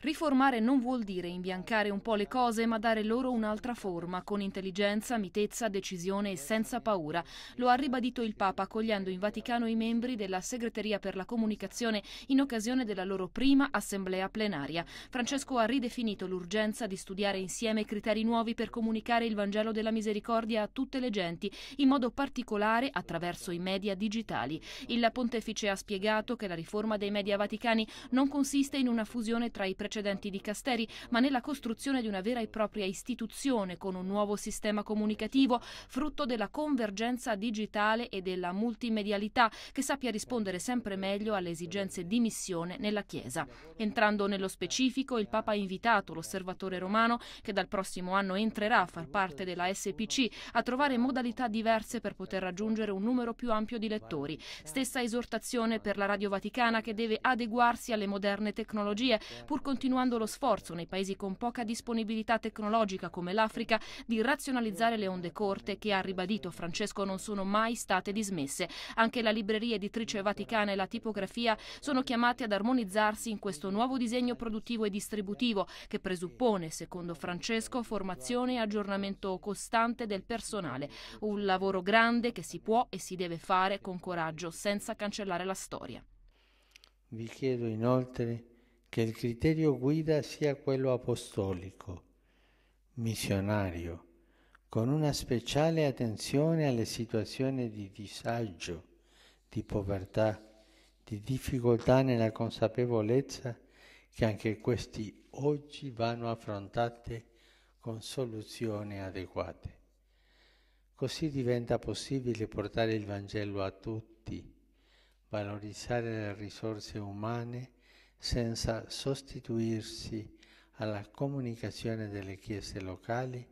Riformare non vuol dire imbiancare un po' le cose, ma dare loro un'altra forma, con intelligenza, mitezza, decisione e senza paura. Lo ha ribadito il Papa accogliendo in Vaticano i membri della Segreteria per la Comunicazione in occasione della loro prima assemblea plenaria. Francesco ha ridefinito l'urgenza di studiare insieme criteri nuovi per comunicare il Vangelo della Misericordia a tutte le genti, in modo particolare attraverso i media digitali. Il pontefice ha spiegato che la riforma dei media vaticani non consiste in una fusione tra i pre precedenti dicasteri, ma nella costruzione di una vera e propria istituzione con un nuovo sistema comunicativo, frutto della convergenza digitale e della multimedialità che sappia rispondere sempre meglio alle esigenze di missione nella Chiesa. Entrando nello specifico, il Papa ha invitato l'osservatore romano, che dal prossimo anno entrerà a far parte della SPC, a trovare modalità diverse per poter raggiungere un numero più ampio di lettori. Stessa esortazione per la Radio Vaticana che deve adeguarsi alle moderne tecnologie pur continuando continuando lo sforzo nei paesi con poca disponibilità tecnologica come l'Africa di razionalizzare le onde corte che, ha ribadito Francesco, non sono mai state dismesse. Anche la libreria editrice vaticana e la tipografia sono chiamate ad armonizzarsi in questo nuovo disegno produttivo e distributivo che presuppone, secondo Francesco, formazione e aggiornamento costante del personale. Un lavoro grande che si può e si deve fare con coraggio, senza cancellare la storia. Vi chiedo inoltre che il criterio guida sia quello apostolico, missionario, con una speciale attenzione alle situazioni di disagio, di povertà, di difficoltà nella consapevolezza che anche questi oggi vanno affrontate con soluzioni adeguate. Così diventa possibile portare il Vangelo a tutti, valorizzare le risorse umane, senza sostituirsi alla comunicazione delle chiese locali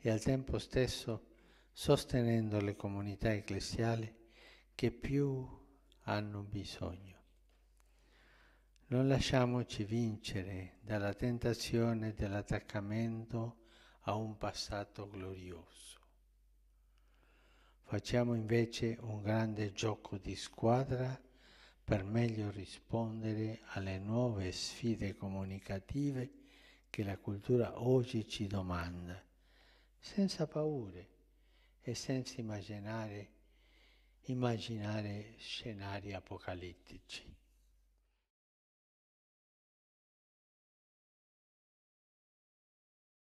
e al tempo stesso sostenendo le comunità ecclesiali che più hanno bisogno. Non lasciamoci vincere dalla tentazione dell'attaccamento a un passato glorioso. Facciamo invece un grande gioco di squadra per meglio rispondere alle nuove sfide comunicative che la cultura oggi ci domanda, senza paure e senza immaginare, immaginare scenari apocalittici.